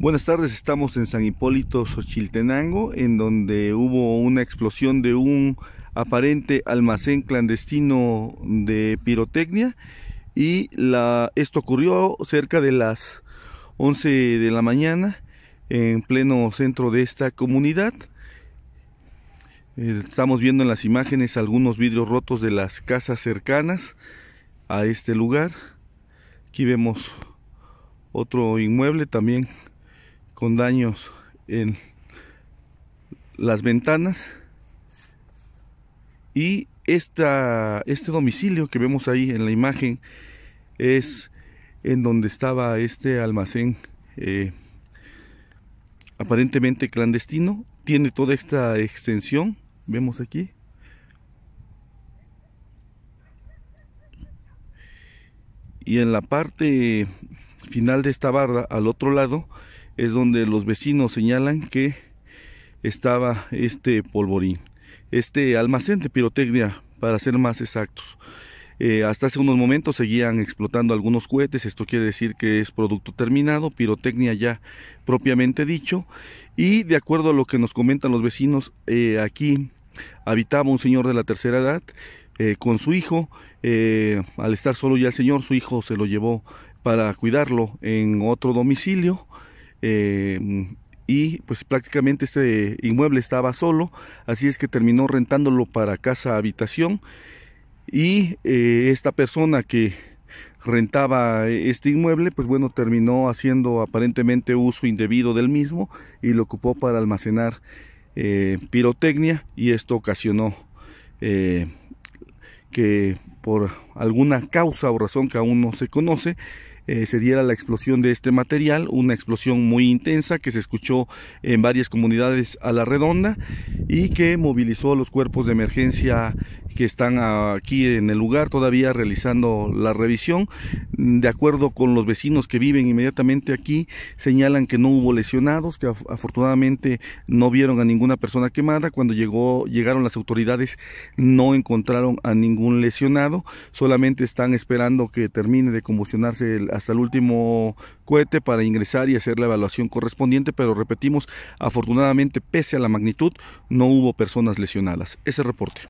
Buenas tardes, estamos en San Hipólito, Xochiltenango, en donde hubo una explosión de un aparente almacén clandestino de pirotecnia y esto ocurrió cerca de las 11 de la mañana en pleno centro de esta comunidad. Eh, estamos viendo en las imágenes algunos vidrios rotos de las casas cercanas a este lugar. Aquí vemos otro inmueble también con daños en las ventanas y esta, este domicilio que vemos ahí en la imagen es en donde estaba este almacén eh, aparentemente clandestino tiene toda esta extensión vemos aquí y en la parte final de esta barra al otro lado es donde los vecinos señalan que estaba este polvorín, este almacén de pirotecnia, para ser más exactos. Eh, hasta hace unos momentos seguían explotando algunos cohetes, esto quiere decir que es producto terminado, pirotecnia ya propiamente dicho, y de acuerdo a lo que nos comentan los vecinos, eh, aquí habitaba un señor de la tercera edad eh, con su hijo, al estar solo ya el señor, su hijo se lo llevó para cuidarlo en otro domicilio, eh, y pues prácticamente este inmueble estaba solo, así es que terminó rentándolo para casa habitación y eh, esta persona que rentaba este inmueble, pues bueno, terminó haciendo aparentemente uso indebido del mismo y lo ocupó para almacenar eh, pirotecnia y esto ocasionó que por alguna causa o razón que aún no se conoce, eh, se diera la explosión de este material, una explosión muy intensa que se escuchó en varias comunidades a la redonda y que movilizó a los cuerpos de emergencia que están aquí en el lugar todavía realizando la revisión. De acuerdo con los vecinos que viven inmediatamente aquí, señalan que no hubo lesionados, que afortunadamente no vieron a ninguna persona quemada. Cuando llegó, llegaron las autoridades no encontraron a ningún lesionado, solamente están esperando que termine de conmocionarse el hasta el último cohete para ingresar y hacer la evaluación correspondiente, pero repetimos, afortunadamente, pese a la magnitud, no hubo personas lesionadas. Ese reporte.